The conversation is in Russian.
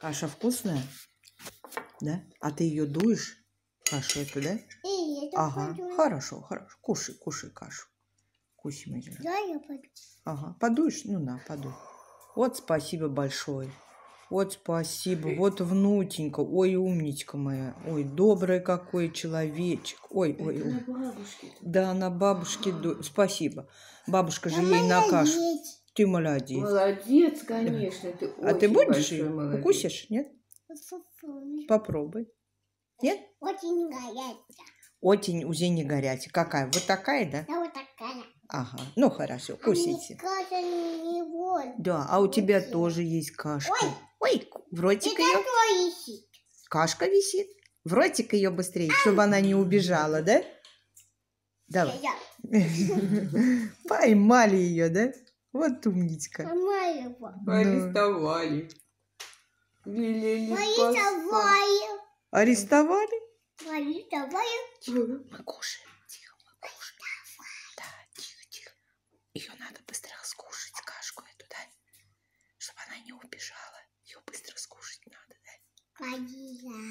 Каша вкусная? Да? А ты ее дуешь? Кашу эту, да? ага, хорошо, хорошо. Кушай, кушай кашу. Куси, Марина. Да, я подую. Ага, подуешь? Ну на, подуй. Вот спасибо большое. Вот спасибо, вот внутенька. Ой, умничка моя. Ой, добрый какой человечек. Ой, ой, Это ой. На бабушке. Да, на бабушке. Спасибо. Бабушка же ей на кашу. Есть. Ты молодец. Молодец, конечно. Ты а ты будешь ее? Укусишь? Нет? Попробуй. Нет? Очень горячая. Очень уже не горячая. Какая? Вот такая, да? Да, вот такая. Ага, ну хорошо, а кусите. А каша не больно. Да, а у тебя Ой. тоже есть кашка. Ой, Ой в ротик ее. висит. Кашка висит. В ротик ее быстрее, а. чтобы она не убежала, да? Давай. Поймали ее, да? Вот умничка. Сама Арестовали. Велели Арестовали. Арестовали? Арестовали. Тихо, мы кушаем. Тихо, мы Да, тихо, тихо. Ее надо быстро скушать, кашку эту, да? Чтобы она не убежала. Ее быстро скушать надо, да? Поняла.